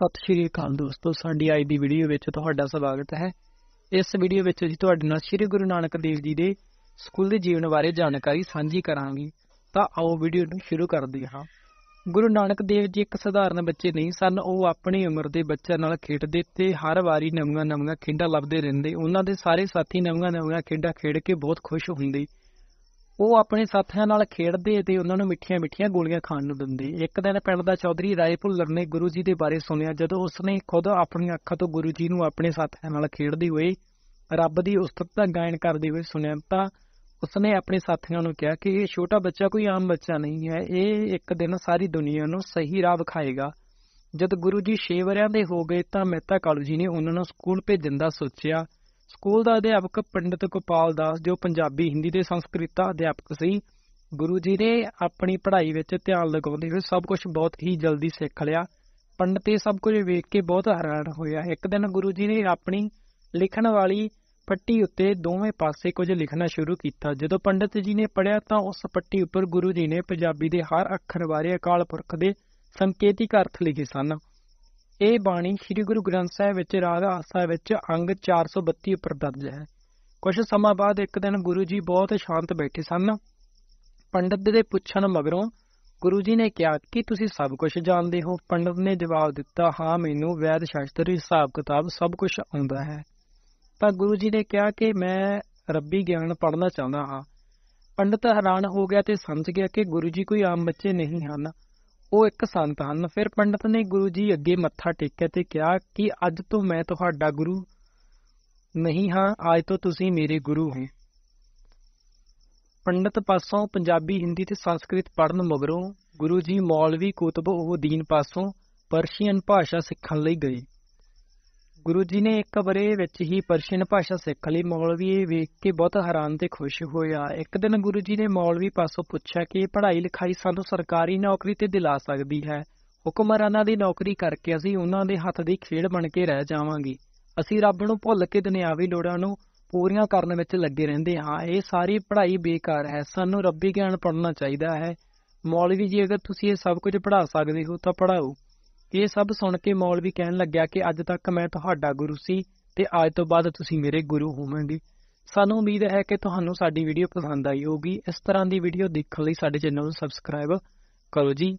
ਸਤਿ ਸ਼੍ਰੀ ਅਕਾਲ ਦੋਸਤੋ ਸਾਡੀ ਅੱਜ ਦੀ ਵੀਡੀਓ ਵਿੱਚ ਤੁਹਾਡਾ ਸਵਾਗਤ ਹੈ ਇਸ ਵੀਡੀਓ ਵਿੱਚ ਅਸੀਂ ਤੁਹਾਡੇ ਨਾਲ ਸ੍ਰੀ ਗੁਰੂ ਨਾਨਕ ਦੇਵ ਜੀ ਦੇ ਸਕੂਲ ਦੇ ਜੀਵਨ ਬਾਰੇ ਜਾਣਕਾਰੀ ਸਾਂਝੀ ਕਰਾਂਗੇ ਤਾਂ ਆਓ ਵੀਡੀਓ ਨੂੰ ਸ਼ੁਰੂ ਕਰਦੇ ਹਾਂ ਗੁਰੂ ਨਾਨਕ ਦੇਵ ਜੀ ਇੱਕ ਸਧਾਰਨ ਬੱਚੇ ਨਹੀਂ ਸਨ ਉਹ ਆਪਣੀ ਉਮਰ ਦੇ ਬੱਚਿਆਂ ਨਾਲ ਖੇਡਦੇ ਤੇ ਹਰ ਵਾਰੀ ਨਵੀਆਂ ਨਵੀਆਂ ਖੇਡਾਂ ਲੱਭਦੇ ਰਹਿੰਦੇ ਉਹਨਾਂ ਦੇ ਸਾਰੇ ਸਾਥੀ ਨਵੀਆਂ ਨਵੀਆਂ ਖੇਡਾਂ ਖੇਡ ਕੇ ਬਹੁਤ ਖੁਸ਼ ਹੁੰਦੇ ਉਹ ਆਪਣੇ ਸਾਥੀਆਂ ਨਾਲ ਖੇਡਦੇ ਤੇ ਉਹਨਾਂ ਨੂੰ ਮਿੱਠੀਆਂ-ਮਿੱਠੀਆਂ ਗੋਲੀਆਂ ਖਾਣ ਨੂੰ ਦਿੰਦੇ ਇੱਕ ਦਿਨ ਪਿੰਡ ਦਾ ਚੌਧਰੀ ਰਾਏਪੁਰ ਨੇ ਗੁਰੂ ਜੀ ਦੇ ਬਾਰੇ ਸੁਣਿਆ ਜਦੋਂ ਉਸਨੇ ਖੁਦ ਆਪਣੀਆਂ ਅੱਖਾਂ ਤੋਂ ਗੁਰੂ ਜੀ ਨੂੰ ਆਪਣੇ ਸਾਥੀਆਂ ਨਾਲ ਖੇਡਦੇ ਹੋਏ ਰੱਬ ਦੀ ਉਸਤਤ ਦਾ ਗਾਇਨ ਕਰਦੇ ਹੋਏ ਸੁਣਿਆ ਤਾਂ ਉਸਨੇ ਆਪਣੇ ਸਾਥੀਆਂ ਨੂੰ ਕਿਹਾ ਕਿ ਇਹ ਛੋਟਾ ਬੱਚਾ ਕੋਈ ਆਮ ਬੱਚਾ ਨਹੀਂ ਹੈ ਇਹ ਇੱਕ ਦਿਨ ਸਾਰੀ ਦੁਨੀਆ ਨੂੰ ਸਹੀ ਰਾਹ ਵਿਖਾਏਗਾ ਜਦ ਗੁਰੂ ਜੀ 6 ਵਰਿਆਂ ਦੇ ਹੋ ਗਏ ਤਾਂ ਮਹਿਤਾ ਕਾਲੂ ਜੀ ਨੇ ਉਹਨਾਂ ਨੂੰ ਸਕੂਲ ਭੇਜਣ ਦਾ ਸੋਚਿਆ ਸਕੂਲ ਦਾ ਅਧਿਆਪਕ ਪੰਡਿਤ ਗੋਪਾਲ ਦਾਸ ਜੋ ਪੰਜਾਬੀ ਹਿੰਦੀ ਤੇ ਸੰਸਕ੍ਰਿਤ ਦਾ ਅਧਿਆਪਕ ਸੀ ਗੁਰੂ ਜੀ ਨੇ ਆਪਣੀ ਪੜ੍ਹਾਈ ਵਿੱਚ ਧਿਆਨ ਲਗਾਉਂਦੇ ਹੋਏ ਸਭ ਕੁਝ ਬਹੁਤ ਹੀ ਜਲਦੀ ਸਿੱਖ ਲਿਆ ਪੰਡਤ ਇਹ ਸਭ ਕੁਝ ਵੇਖ ਕੇ ਬਹੁਤ ਹੈਰਾਨ ਹੋਇਆ ਇੱਕ ਦਿਨ ਗੁਰੂ ਜੀ ਨੇ ਆਪਣੀ ਲਿਖਣ ਵਾਲੀ ਪੱਟੀ ਉੱਤੇ ਦੋਵੇਂ ਪਾਸੇ ਕੁਝ ਲਿਖਣਾ ਸ਼ੁਰੂ ਕੀਤਾ ਜਦੋਂ ਪੰਡਤ ਜੀ ਨੇ ਪੜਿਆ ਤਾਂ ਉਸ ਪੱਟੀ ਉੱਪਰ ਗੁਰੂ ਜੀ ਨੇ ਪੰਜਾਬੀ ਦੇ ਹਰ ਅੱਖਰ ਬਾਰੇ ਅਕਾਲ ਪੁਰਖ ਦੇ ਸੰਕੇਤਿਕ ਅਰਥ ਲਿਖੇ ਸਨ ਇਹ ਬਾਣੀ ਸ੍ਰੀ ਗੁਰੂ ਗ੍ਰੰਥ ਸਾਹਿਬ ਵਿੱਚ ਰਾਗ ਆਸਾ ਵਿੱਚ ਅੰਗ 432 ਉੱਪਰ ਦਰਜ ਹੈ ਕੁਝ ਸਮਾਂ ਬਾਅਦ ਇੱਕ ਦਿਨ ਗੁਰੂ ਜੀ ਬਹੁਤ ਸ਼ਾਂਤ ਬੈਠੇ ਸਨ ਪੰਡਤ ਦੇ ਪੁੱਛਣ ਮਗਰੋਂ ਗੁਰੂ ਜੀ ਨੇ ਕਿਹਾ ਕਿ ਤੁਸੀਂ ਸਭ ਕੁਝ ਜਾਣਦੇ ਹੋ ਪੰਡਤ ਨੇ ਜਵਾਬ ਦਿੱਤਾ ਹਾਂ ਮੈਨੂੰ ਵੈਦ ਸ਼ਾਸਤਰ ਹਿਸਾਬ ਕਿਤਾਬ ਸਭ ਕੁਝ ਆਉਂਦਾ ਹੈ ਤਾਂ ਗੁਰੂ ਜੀ ਨੇ ਕਿਹਾ ਕਿ ਮੈਂ ਰੱਬੀ ਗਿਆਨ ਪੜ੍ਹਨਾ ਚਾਹੁੰਦਾ ਹਾਂ ਪੰਡਤ ਹੈਰਾਨ ਹੋ ਗਿਆ ਤੇ ਸਮਝ ਗਿਆ ਕਿ ਗੁਰੂ ਜੀ ਕੋਈ ਆਮ ਬੱਚੇ ਨਹੀਂ ਹਨ ਉਹ ਇੱਕ ਸੰਤ ਹਨ ਫਿਰ ਪੰਡਤ ਨੇ ਗੁਰੂ ਜੀ ਅੱਗੇ ਮੱਥਾ ਟੇਕਿਆ ਤੇ ਕਿਹਾ ਕਿ ਅੱਜ ਤੋਂ ਮੈਂ ਤੁਹਾਡਾ ਗੁਰੂ ਨਹੀਂ ਹਾਂ ਅੱਜ ਤੋਂ ਤੁਸੀਂ ਮੇਰੇ ਗੁਰੂ ਹੋ ਪੰਡਤ ਪਾਸੋਂ ਪੰਜਾਬੀ ਹਿੰਦੀ ਤੇ ਸੰਸਕ੍ਰਿਤ ਪੜਨ ਮਗਰੋਂ ਗੁਰੂ ਜੀ ਮੌਲਵੀ ਕੁਤਬ ਉਹ ਦੀਨ ਪਾਸੋਂ ਪਰਸ਼ੀਅਨ ਭਾਸ਼ਾ ਸਿੱਖਣ ਲਈ ਗਏ ਗੁਰੂ ਜੀ ਨੇ ਇੱਕ ਬਰੇ ਵਿੱਚ ਹੀ ਪਰਸ਼ੀਨ ਭਾਸ਼ਾ ਸਿੱਖ ਲਈ ਮੌਲਵੀ ਇਹ ਵੇਖ ਕੇ ਬਹੁਤ ਹੈਰਾਨ ਤੇ ਖੁਸ਼ ਹੋਇਆ ਇੱਕ ਦਿਨ ਗੁਰੂ ਜੀ ਨੇ ਮੌਲਵੀ ਪਾਸੋਂ ਪੁੱਛਿਆ ਕਿ ਪੜ੍ਹਾਈ ਲਿਖਾਈ ਸਾਨੂੰ ਸਰਕਾਰੀ ਨੌਕਰੀ ਤੇ ਦਿਲਾ ਸਕਦੀ ਹੈ ਹੁਕਮਰਾਨਾਂ ਦੀ ਨੌਕਰੀ ਕਰਕੇ ਅਸੀਂ ਉਹਨਾਂ ਦੇ ਹੱਥ ਦੀ ਖੇਡ ਬਣ ਕੇ ਰਹਿ ਜਾਵਾਂਗੇ ਅਸੀਂ ਰੱਬ ਨੂੰ ਭੁੱਲ ਕੇ ਦੁਨਿਆਵੀ ਲੋੜਾਂ ਨੂੰ ਪੂਰੀਆਂ ਕਰਨ ਵਿੱਚ ਲੱਗੇ ਰਹਿੰਦੇ ਹਾਂ ਇਹ ਸਾਰੀ ਪੜ੍ਹਾਈ ਬੇਕਾਰ ਹੈ ਸਾਨੂੰ ਰੱਬੀ ਗਿਆਨ ਪੜ੍ਹਨਾ ਚਾਹੀਦਾ ਹੈ ਮੌਲਵੀ ਜੀ ਅਗਰ ਤੁਸੀਂ ਇਹ ਸਭ ਕੁਝ ਪੜ੍ਹਾ ਸਕਦੇ ਹੋ ਤਾਂ ਪੜ੍ਹਾਓ ਇਹ ਸਭ ਸੁਣ ਕੇ ਮੌਲਵੀ ਕਹਿਣ ਲੱਗਿਆ ਕਿ ਅੱਜ ਤੱਕ ਮੈਂ ਤੁਹਾਡਾ ਗੁਰੂ ਸੀ ਤੇ ਅੱਜ ਤੋਂ ਬਾਅਦ ਤੁਸੀਂ ਮੇਰੇ ਗੁਰੂ ਹੋਵੋਗੇ ਸਾਨੂੰ ਉਮੀਦ ਹੈ ਕਿ ਤੁਹਾਨੂੰ ਸਾਡੀ ਵੀਡੀਓ ਪਸੰਦ ਆਈ ਹੋਗੀ ਇਸ ਤਰ੍ਹਾਂ ਦੀ ਵੀਡੀਓ ਦੇਖਣ ਲਈ ਸਾਡੇ ਚੈਨਲ ਨੂੰ ਸਬਸਕ੍ਰਾਈਬ ਕਰੋ ਜੀ